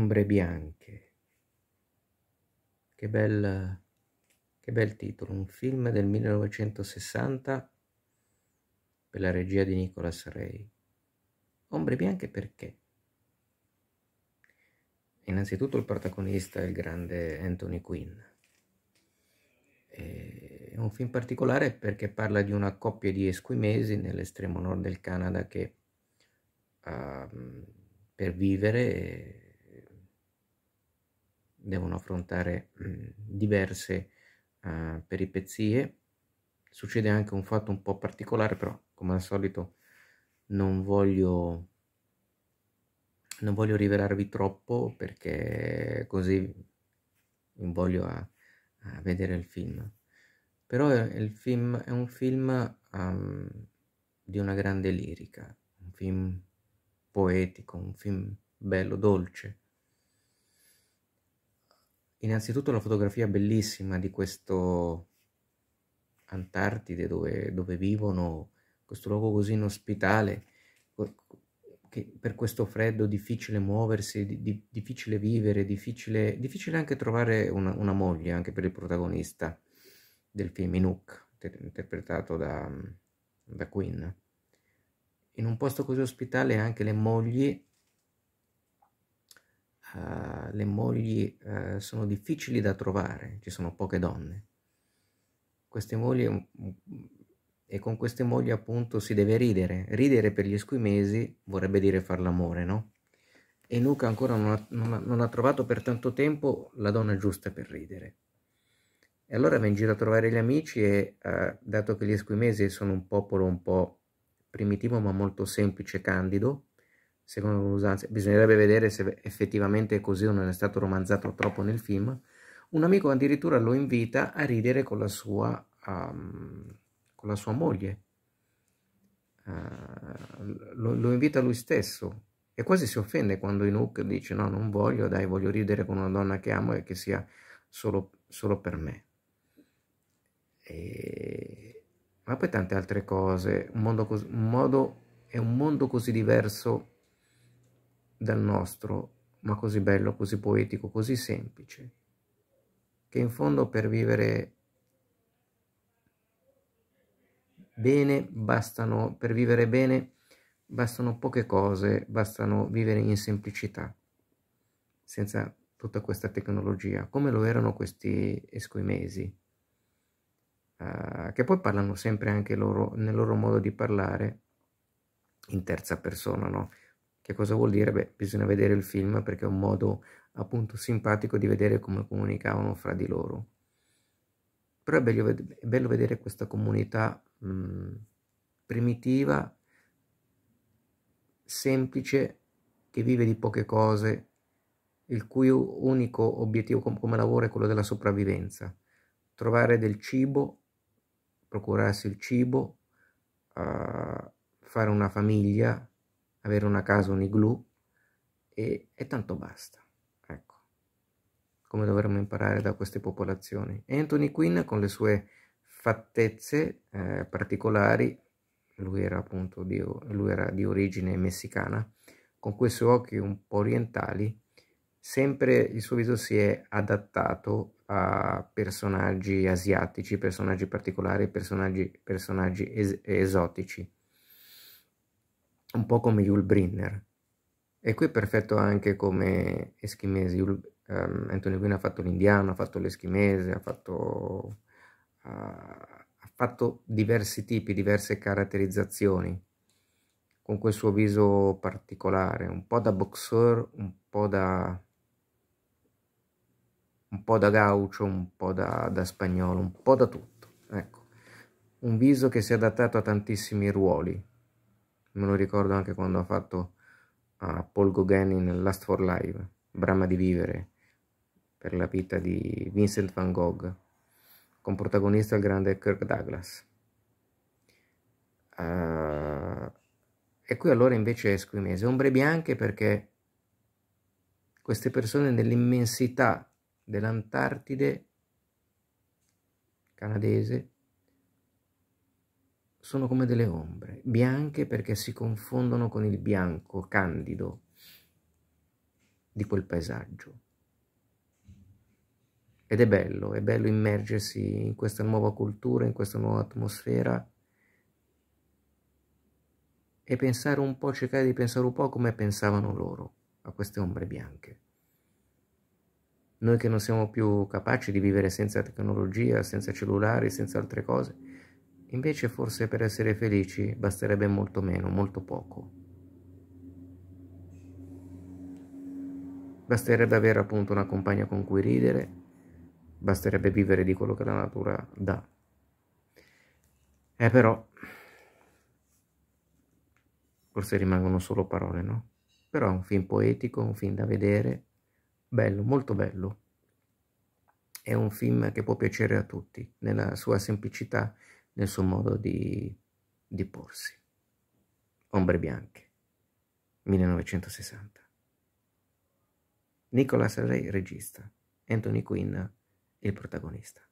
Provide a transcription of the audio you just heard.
ombre bianche. Che bel, che bel titolo, un film del 1960 per la regia di Nicolas Ray. Ombre bianche perché? Innanzitutto il protagonista è il grande Anthony Quinn. È un film particolare perché parla di una coppia di esquimesi nell'estremo nord del Canada che uh, per vivere devono affrontare diverse uh, peripezie. Succede anche un fatto un po' particolare, però come al solito non voglio, non voglio rivelarvi troppo perché così voglio a, a, vedere il film. Però è, eh, il film, è un film um, di una grande lirica, un film poetico, un film bello, dolce Innanzitutto la fotografia bellissima di questo Antartide dove, dove vivono, questo luogo così inospitale, che per questo freddo difficile muoversi, di, di, difficile vivere, difficile, difficile anche trovare una, una, moglie, anche per il protagonista del film Inuk, interpretato da, da Queen. In un posto così ospitale anche le mogli uh, le mogli uh, sono difficili da trovare, ci sono poche donne. Queste mogli, e con queste mogli appunto si deve ridere. Ridere per gli esquimesi vorrebbe dire far l'amore, no? E Nuka ancora non ha, non, ha, non ha trovato per tanto tempo la donna giusta per ridere. E allora va in giro a trovare gli amici e eh, dato che gli esquimesi sono un popolo un po' primitivo ma molto semplice e candido, secondo l'usanza, bisognerebbe vedere se effettivamente è così o non è stato romanzato troppo nel film, un amico addirittura lo invita a ridere con la sua, um, con la sua moglie. Uh, lo, lo, invita lui stesso e quasi si offende quando Inuk dice no non voglio dai voglio ridere con una donna che amo e che sia solo, solo per me e... ma poi tante altre cose un mondo, cos- un modo, è un mondo così diverso dal nostro, ma così bello, così poetico, così semplice, che in fondo per vivere bene bastano, per vivere bene bastano poche cose, bastano vivere in semplicità, senza tutta questa tecnologia, come lo erano questi esquimesi, uh, eh, che poi parlano sempre anche loro, nel loro modo di parlare in terza persona, no? Che cosa vuol dire? Beh, bisogna vedere il film perché è un modo appunto simpatico di vedere come comunicavano fra di loro. Però è bello, è bello vedere questa comunità mh, mhmm, primitiva, semplice, che vive di poche cose, il cui unico obiettivo com come lavoro è quello della sopravvivenza. Trovare del cibo, procurarsi il cibo, uh, fare una famiglia, avere una casa, un igloo e, e tanto basta. Ecco, come dovremmo imparare da queste popolazioni. Anthony Quinn con le sue fattezze eh, particolari, lui era appunto di, lui era di origine messicana, con quei suoi occhi un po' orientali, sempre il suo viso si è adattato a personaggi asiatici, personaggi particolari, personaggi, personaggi es esotici un po' come Yul Brinner. E qui è perfetto anche come eschimese. Yul, um, Anthony Quinn ha fatto l'indiano, ha fatto l'eschimese, ha fatto, uh, ha fatto diversi tipi, diverse caratterizzazioni, con quel suo viso particolare, un po' da boxer, un po' da, un po' da gaucho, un po' da, da spagnolo, un po' da tutto. Ecco, un viso che si è adattato a tantissimi ruoli me lo ricordo anche quando ha fatto a Paul Gauguin in Last for Life, Brama di vivere, per la vita di Vincent van Gogh, con protagonista il grande Kirk Douglas. Uh, e qui allora invece è in ombre bianche perché queste persone nell'immensità dell'Antartide canadese sono come delle ombre, bianche perché si confondono con il bianco candido di quel paesaggio. Ed è bello, è bello immergersi in questa nuova cultura, in questa nuova atmosfera e pensare un po', cercare di pensare un po' come pensavano loro a queste ombre bianche. Noi che non siamo più capaci di vivere senza tecnologia, senza cellulari, senza altre cose, Invece forse per essere felici basterebbe molto meno, molto poco. Basterebbe avere appunto una compagna con cui ridere, basterebbe vivere di quello che la natura dà. eh, però, forse rimangono solo parole, no? Però è un film poetico, un film da vedere, bello, molto bello. È un film che può piacere a tutti, nella sua semplicità nel suo modo di, di porsi. Ombre bianche, 1960. Nicolas Ray regista, Anthony Quinn il protagonista.